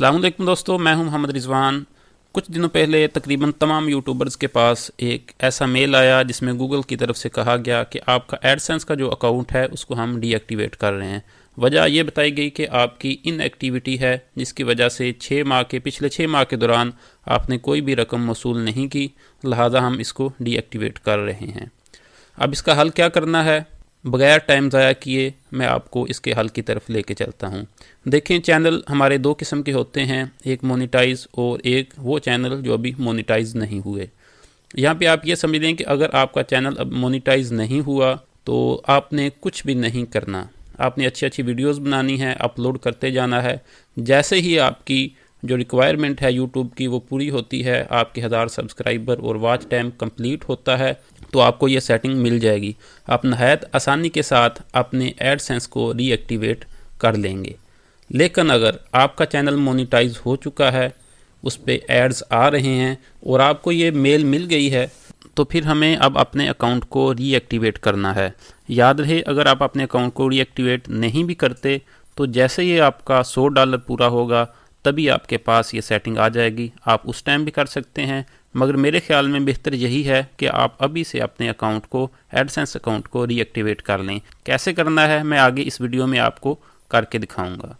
असलम दोस्तों मैं हूं मोहम्मद रिजवान कुछ दिनों पहले तकरीबन तमाम यूट्यूबर्स के पास एक ऐसा मेल आया जिसमें गूगल की तरफ से कहा गया कि आपका एडसेंस का जो अकाउंट है उसको हम डीएक्टिवेट कर रहे हैं वजह यह बताई गई कि आपकी इनएक्टिविटी है जिसकी वजह से छः माह के पिछले छः माह के दौरान आपने कोई भी रकम वसूल नहीं की लिहाजा हम इसको डीएक्टिवेट कर रहे हैं अब इसका हल क्या करना है बगैर टाइम ज़ाया किए मैं आपको इसके हल की तरफ लेके चलता हूँ देखें चैनल हमारे दो किस्म के होते हैं एक मोनिटाइज और एक वो चैनल जो अभी मोनिटाइज नहीं हुए यहाँ पे आप ये समझ लें कि अगर आपका चैनल अब मोनिटाइज नहीं हुआ तो आपने कुछ भी नहीं करना आपने अच्छी अच्छी वीडियोज़ बनानी है अपलोड करते जाना है जैसे ही आपकी जो रिक्वायरमेंट है यूट्यूब की वो पूरी होती है आपके हज़ार सब्सक्राइबर और वॉच टाइम कंप्लीट होता है तो आपको ये सेटिंग मिल जाएगी आप नहायत आसानी के साथ अपने सेंस को रीएक्टिवेट कर लेंगे लेकिन अगर आपका चैनल मोनिटाइज हो चुका है उस पर एड्स आ रहे हैं और आपको ये मेल मिल गई है तो फिर हमें अब अपने अकाउंट को रीएक्टिवेट करना है याद रहे अगर आप अपने अकाउंट को रीएक्टिवेट नहीं भी करते तो जैसे ही आपका सौ डॉलर पूरा होगा तभी आपके पास ये सेटिंग आ जाएगी आप उस टाइम भी कर सकते हैं मगर मेरे ख्याल में बेहतर यही है कि आप अभी से अपने अकाउंट को एडसेंस अकाउंट को रीएक्टिवेट कर लें कैसे करना है मैं आगे इस वीडियो में आपको करके दिखाऊंगा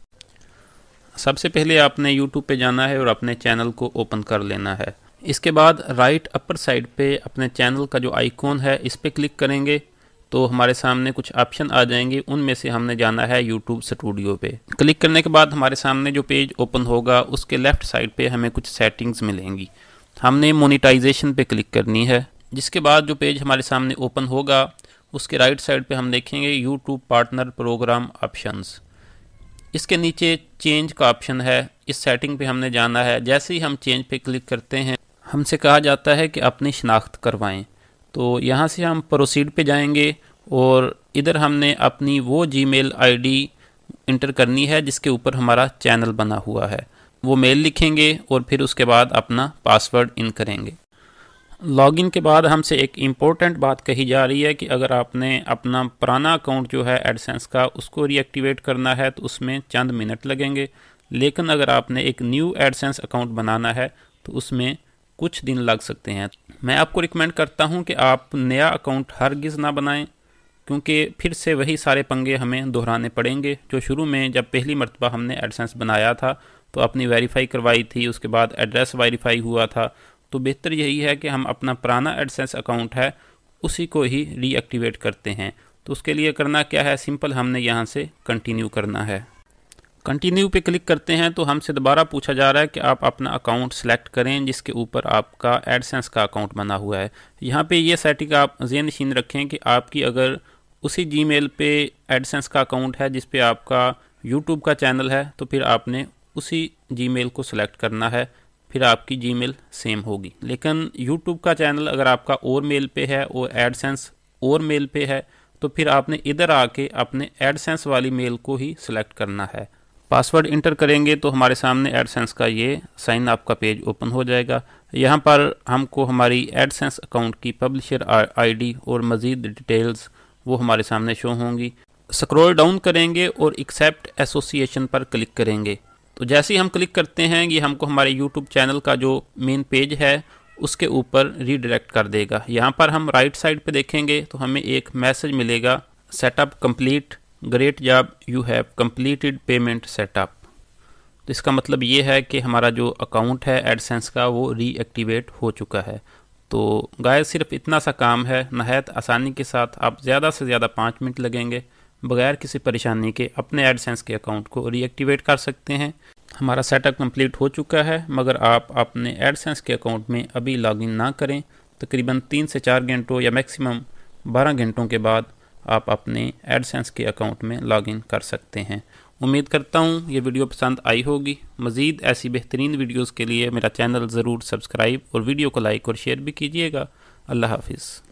सबसे पहले आपने यूट्यूब पे जाना है और अपने चैनल को ओपन कर लेना है इसके बाद राइट अपर साइड पे अपने चैनल का जो आइकॉन है इस पर क्लिक करेंगे तो हमारे सामने कुछ ऑप्शन आ जाएंगे उनमें से हमने जाना है यूट्यूब स्टूडियो पे क्लिक करने के बाद हमारे सामने जो पेज ओपन होगा उसके लेफ़्ट साइड पे हमें कुछ सेटिंग्स मिलेंगी हमने मोनिटाइजेशन पे क्लिक करनी है जिसके बाद जो पेज हमारे सामने ओपन होगा उसके राइट साइड पे हम देखेंगे यूट्यूब पार्टनर प्रोग्राम ऑप्शंस इसके नीचे चेंज का ऑप्शन है इस सेटिंग पे हमने जाना है जैसे ही हम चेंज पे क्लिक करते हैं हमसे कहा जाता है कि अपनी शनाख्त करवाएं तो यहाँ से हम प्रोसीड पे जाएंगे और इधर हमने अपनी वो जी मेल इंटर करनी है जिसके ऊपर हमारा चैनल बना हुआ है वो मेल लिखेंगे और फिर उसके बाद अपना पासवर्ड इन करेंगे लॉगिन के बाद हमसे एक इम्पोर्टेंट बात कही जा रही है कि अगर आपने अपना पुराना अकाउंट जो है एडसेंस का उसको रीएक्टिवेट करना है तो उसमें चंद मिनट लगेंगे लेकिन अगर आपने एक न्यू एडसेंस अकाउंट बनाना है तो उसमें कुछ दिन लग सकते हैं मैं आपको रिकमेंड करता हूं कि आप नया अकाउंट हर गिज़ ना बनाएं क्योंकि फिर से वही सारे पंगे हमें दोहराने पड़ेंगे जो शुरू में जब पहली मरतबा हमने एडसेंस बनाया था तो अपनी वेरीफाई करवाई थी उसके बाद एड्रेस वेरीफाई हुआ था तो बेहतर यही है कि हम अपना पुराना एडसेंस अकाउंट है उसी को ही रीएक्टिवेट करते हैं तो उसके लिए करना क्या है सिंपल हमने यहाँ से कंटिन्यू करना है कंटिन्यू पे क्लिक करते हैं तो हमसे दोबारा पूछा जा रहा है कि आप अपना अकाउंट सेलेक्ट करें जिसके ऊपर आपका एडसेंस का अकाउंट बना हुआ है यहाँ पे ये सेटिंग आप जेन नशीन रखें कि आपकी अगर उसी जी मेल पर एडसेंस का अकाउंट है जिस पे आपका यूट्यूब का चैनल है तो फिर आपने उसी मेल को सिलेक्ट करना है फिर आपकी मेल सेम होगी लेकिन यूट्यूब का चैनल अगर आपका और मेल पे है और एडसेंस और मेल पे है तो फिर आपने इधर आके अपने एडसेंस वाली मेल को ही सिलेक्ट करना है पासवर्ड इंटर करेंगे तो हमारे सामने एडसेंस का ये साइन अप का पेज ओपन हो जाएगा यहाँ पर हमको हमारी एडसेंस अकाउंट की पब्लिशर आईडी और मज़ीद डिटेल्स वो हमारे सामने शो होंगी स्क्रॉल डाउन करेंगे और एक्सेप्ट एसोसिएशन पर क्लिक करेंगे तो जैसे ही हम क्लिक करते हैं ये हमको हमारे यूट्यूब चैनल का जो मेन पेज है उसके ऊपर रीडायरेक्ट कर देगा यहाँ पर हम राइट साइड पे देखेंगे तो हमें एक मैसेज मिलेगा setup complete great job you have completed payment setup तो इसका मतलब ये है कि हमारा जो अकाउंट है एडसेंस का वो रीएक्टिवेट हो चुका है तो गाय सिर्फ इतना सा काम है नहायत आसानी के साथ आप ज़्यादा से ज़्यादा पाँच मिनट लगेंगे बगैर किसी परेशानी के अपने एडसेंस के अकाउंट को रीएक्टिवेट कर सकते हैं हमारा सेटअप कंप्लीट हो चुका है मगर आप अपने एडसेंस के अकाउंट में अभी लॉगिन ना करें तकरीबन तीन से चार घंटों या मैक्सिमम बारह घंटों के बाद आप अपने एडसेंस के अकाउंट में लॉगिन कर सकते हैं उम्मीद करता हूँ ये वीडियो पसंद आई होगी मज़ीद ऐसी बेहतरीन वीडियोज़ के लिए मेरा चैनल ज़रूर सब्सक्राइब और वीडियो को लाइक और शेयर भी कीजिएगा अल्लाह हाफिज़